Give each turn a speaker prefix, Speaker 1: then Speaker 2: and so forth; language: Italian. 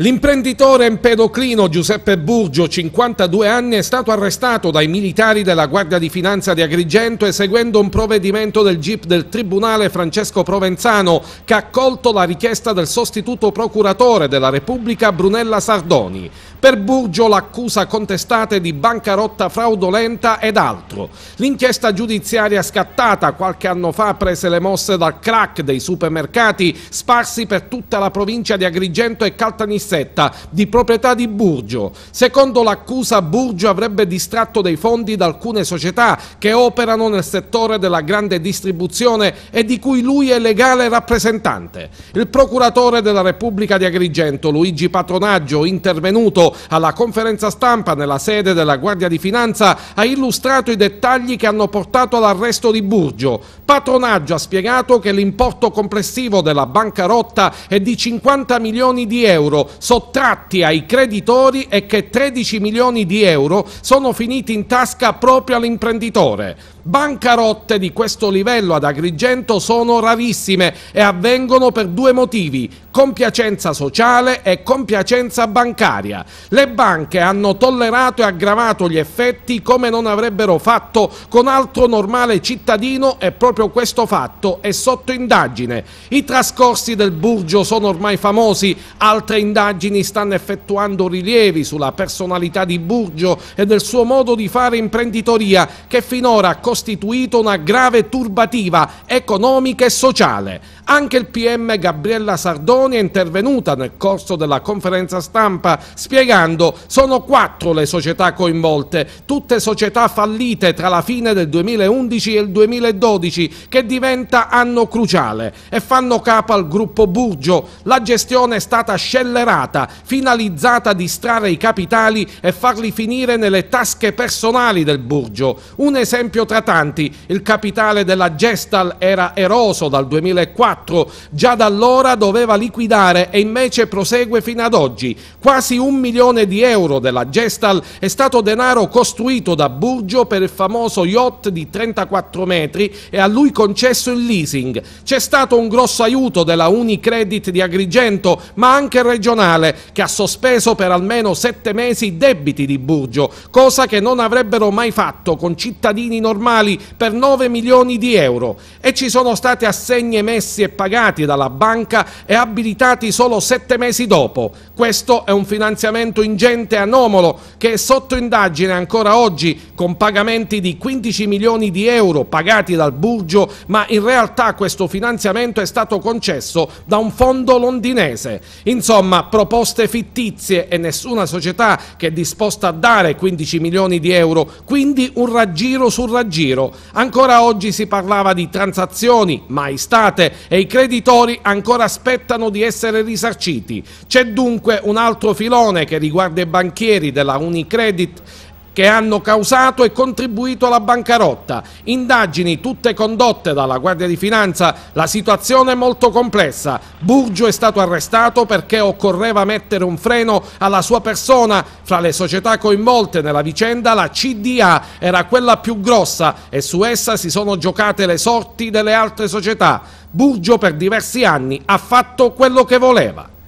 Speaker 1: L'imprenditore empedoclino Giuseppe Burgio, 52 anni, è stato arrestato dai militari della Guardia di Finanza di Agrigento eseguendo un provvedimento del GIP del Tribunale Francesco Provenzano che ha accolto la richiesta del sostituto procuratore della Repubblica Brunella Sardoni. Per Burgio l'accusa contestata è di bancarotta fraudolenta ed altro. L'inchiesta giudiziaria scattata qualche anno fa prese le mosse dal crack dei supermercati sparsi per tutta la provincia di Agrigento e Caltanissetta Rossetta, di proprietà di Burgio. Secondo l'accusa, Burgio avrebbe distratto dei fondi da alcune società che operano nel settore della grande distribuzione e di cui lui è legale rappresentante. Il procuratore della Repubblica di Agrigento, Luigi Patronaggio, intervenuto alla conferenza stampa nella sede della Guardia di Finanza, ha illustrato i dettagli che hanno portato all'arresto di Burgio. Patronaggio ha spiegato che l'importo complessivo della bancarotta è di 50 milioni di euro, sottratti ai creditori e che 13 milioni di euro sono finiti in tasca proprio all'imprenditore. Bancarotte di questo livello ad Agrigento sono rarissime e avvengono per due motivi compiacenza sociale e compiacenza bancaria. Le banche hanno tollerato e aggravato gli effetti come non avrebbero fatto con altro normale cittadino e proprio questo fatto è sotto indagine. I trascorsi del Burgio sono ormai famosi, altre indagini stanno effettuando rilievi sulla personalità di Burgio e del suo modo di fare imprenditoria che finora ha costituito una grave turbativa economica e sociale. Anche il PM Gabriella Sardoni è intervenuta nel corso della conferenza stampa spiegando sono quattro le società coinvolte, tutte società fallite tra la fine del 2011 e il 2012 che diventa anno cruciale e fanno capo al gruppo Burgio. La gestione è stata scellerata, finalizzata a distrarre i capitali e farli finire nelle tasche personali del Burgio. Un esempio tra tanti, il capitale della Gestal era eroso dal 2004 2004. Già da allora doveva liquidare e invece prosegue fino ad oggi. Quasi un milione di euro della Gestal è stato denaro costruito da Burgio per il famoso yacht di 34 metri e a lui concesso il leasing. C'è stato un grosso aiuto della Unicredit di Agrigento, ma anche regionale, che ha sospeso per almeno sette mesi i debiti di Burgio, cosa che non avrebbero mai fatto con cittadini normali per 9 milioni di euro. E ci sono state assegne messi e pagati dalla banca e abilitati solo sette mesi dopo. Questo è un finanziamento ingente e anomalo che è sotto indagine ancora oggi con pagamenti di 15 milioni di euro pagati dal Burgio, ma in realtà questo finanziamento è stato concesso da un fondo londinese. Insomma, proposte fittizie e nessuna società che è disposta a dare 15 milioni di euro, quindi un raggiro sul raggiro. Ancora oggi si parlava di transazioni mai state e i creditori ancora aspettano di essere risarciti. C'è dunque un altro filone che riguarda i banchieri della Unicredit che hanno causato e contribuito alla bancarotta. Indagini tutte condotte dalla Guardia di Finanza, la situazione è molto complessa. Burgio è stato arrestato perché occorreva mettere un freno alla sua persona. Fra le società coinvolte nella vicenda la CDA era quella più grossa e su essa si sono giocate le sorti delle altre società. Burgio per diversi anni ha fatto quello che voleva.